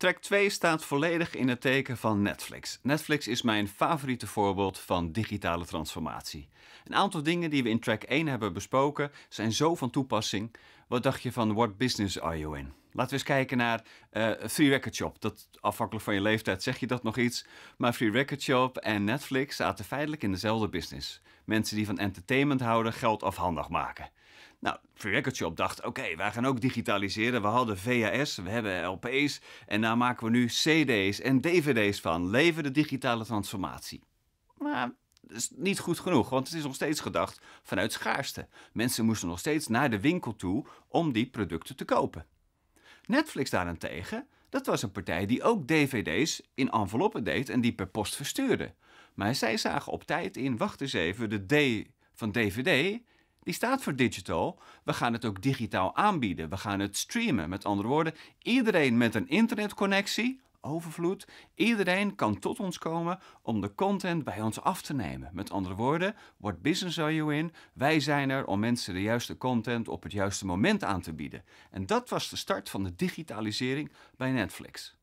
Track 2 staat volledig in het teken van Netflix. Netflix is mijn favoriete voorbeeld van digitale transformatie. Een aantal dingen die we in track 1 hebben besproken zijn zo van toepassing. Wat dacht je van What Business Are You In? Laten we eens kijken naar Free eh, Record Shop. Dat, afhankelijk van je leeftijd zeg je dat nog iets. Maar Free Record Shop en Netflix zaten feitelijk in dezelfde business. Mensen die van entertainment houden, geld afhandig maken. Nou, Free Record Shop dacht, oké, wij gaan ook digitaliseren. We hadden VHS, we hebben LP's en daar nou maken we nu CD's en DVD's van. Leven de digitale transformatie. Maar dat is niet goed genoeg, want het is nog steeds gedacht vanuit schaarste. Mensen moesten nog steeds naar de winkel toe om die producten te kopen. Netflix daarentegen, dat was een partij die ook dvd's in enveloppen deed en die per post verstuurde. Maar zij zagen op tijd in, wacht eens even, de D van dvd, die staat voor digital. We gaan het ook digitaal aanbieden. We gaan het streamen. Met andere woorden, iedereen met een internetconnectie overvloed. Iedereen kan tot ons komen om de content bij ons af te nemen. Met andere woorden, what business are you in? Wij zijn er om mensen de juiste content op het juiste moment aan te bieden. En dat was de start van de digitalisering bij Netflix.